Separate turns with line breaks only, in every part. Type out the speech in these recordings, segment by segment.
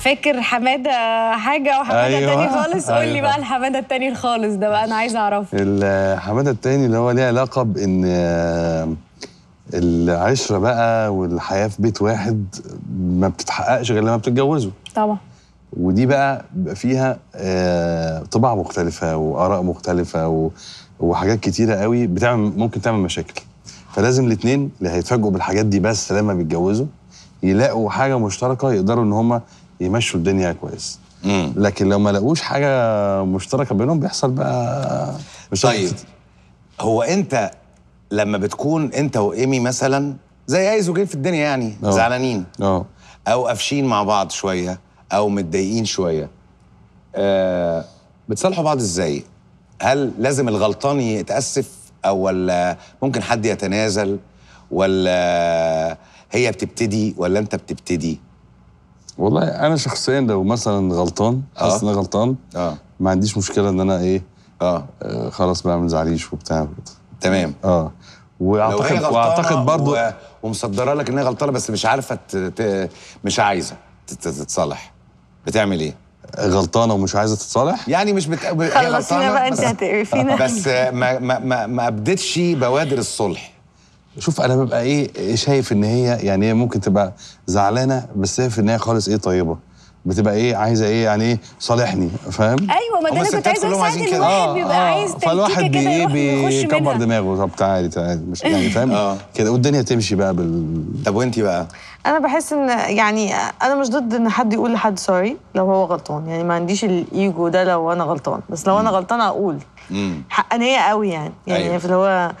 فاكر حماده حاجه وحماده أيوة. تاني خالص أيوة. قول لي بقى الحماده التاني خالص ده بقى انا عايز اعرفه
الحماده التاني اللي هو ليه علاقه بان آه، العشره بقى والحياه في بيت واحد ما بتتحققش غير لما بتتجوزوا طبعا ودي بقى بيبقى فيها آه، طباع مختلفه واراء مختلفه وحاجات كتيره قوي بتعمل ممكن تعمل مشاكل فلازم الاثنين اللي هيتفاجئوا بالحاجات دي بس لما بيتجوزوا يلاقوا حاجه مشتركه يقدروا ان هم يمشوا الدنيا كويس مم. لكن لو ما لقوش حاجه مشتركه بينهم بيحصل بقى
مشاكل طيب هو انت لما بتكون انت وايمي مثلا زي اي زوجين في الدنيا يعني أوه. زعلانين أوه. او قافشين مع بعض شويه او متضايقين شويه آه بتصالحوا بعض ازاي هل لازم الغلطان يتاسف او ولا ممكن حد يتنازل ولا هي بتبتدي ولا انت بتبتدي والله انا
شخصيا لو مثلا غلطان آه. حاسس ان انا غلطان اه ما عنديش مشكله ان انا ايه اه, آه خلاص بقى ما نزعليش وبتاع تمام اه واعتقد واعتقد
برضو و... ومصدره لك ان هي غلطانه بس مش عارفه ت... ت... مش عايزه تتصالح بتعمل ايه؟ غلطانه ومش عايزه تتصالح؟ يعني مش بت... هي غلطانه بقى انت هتقرفينا بس ما ما, ما ابدتش بوادر الصلح شوف انا ببقى
ايه شايف ان هي يعني هي ممكن تبقى زعلانه بس شايف ان هي خالص ايه طيبه بتبقى ايه عايزه ايه يعني ايه صالحني فاهم ايوه ما ده انا كنت عايزه الواحد آه بيبقى آه عايز فالواحد بي بيكبر دماغه طب تعالي تعالي مش يعني فاهم آه. كده والدنيا تمشي بقى بال طب وانت بقى
انا بحس ان يعني انا مش ضد ان حد يقول لحد سوري لو هو غلطان يعني ما عنديش الايجو ده لو انا غلطان بس لو انا غلطانه اقول حقانيه قوي يعني يعني أيوة. في اللي هو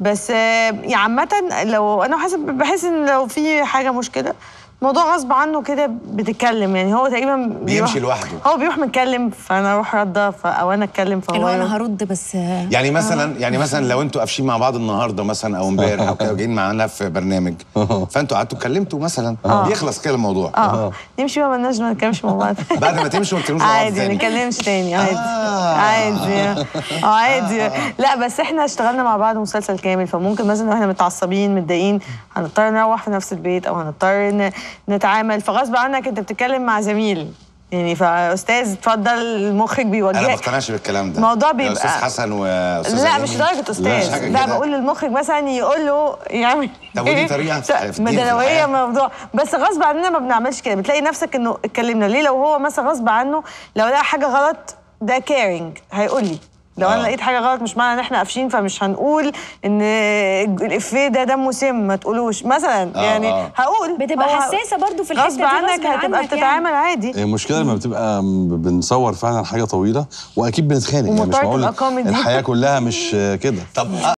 بس آه، يعني عامه لو انا حاسه بحس ان لو في حاجه مشكله موضوع غصب عنه كده بتتكلم يعني هو تقريبا بيمشي لوحده هو بيروح متكلم فانا اروح رده او انا اتكلم فهو انا هرد بس يعني مثلا آه. يعني مثلا لو
انتوا قافشين مع بعض النهارده مثلا او امبارح او كده جايين معانا في برنامج فانتوا قعدتوا اتكلمتوا مثلا آه. بيخلص كده الموضوع اه
نمشي بقى مالناش ما نتكلمش مع بعض
بعد ما تمشوا ما تتكلمش مع بعض عادي ما نتكلمش
تاني عادي آه. عادي اه عادي آه. لا بس احنا اشتغلنا مع بعض مسلسل كامل فممكن مثلا واحنا متعصبين متضايقين هنضطر نروح في نفس البيت او هنضطر نتعامل فغصب عنك انت بتتكلم مع زميل يعني فاستاذ اتفضل المخرج بيوجهك انا ما
بقتنعش بالكلام ده الموضوع بيبقى استاذ حسن واستاذ لا مش لدرجه استاذ لا بقول
للمخرج مثلا يقول له يعمل يعني طب ودي طريقه
مدلويه
موضوع بس غصب عننا ما بنعملش كده بتلاقي نفسك انه اتكلمنا ليه لو هو مثلا غصب عنه لو لقى حاجه غلط ده كيرنج هيقول لي لو انا آه. لقيت حاجه غلط مش معنى ان احنا قافشين فمش هنقول ان الافيه ده دمه سم ما تقولوش مثلا أوه يعني آه. هقول بتبقى حساسه برضو في الحته دي غصب عنك هتبقى يعني. بتتعامل يعني. عادي
المشكله لما بتبقى بنصور فعلا حاجه طويله واكيد بنتخانق يعني مش معقول الحياه كلها مش كده طب آه.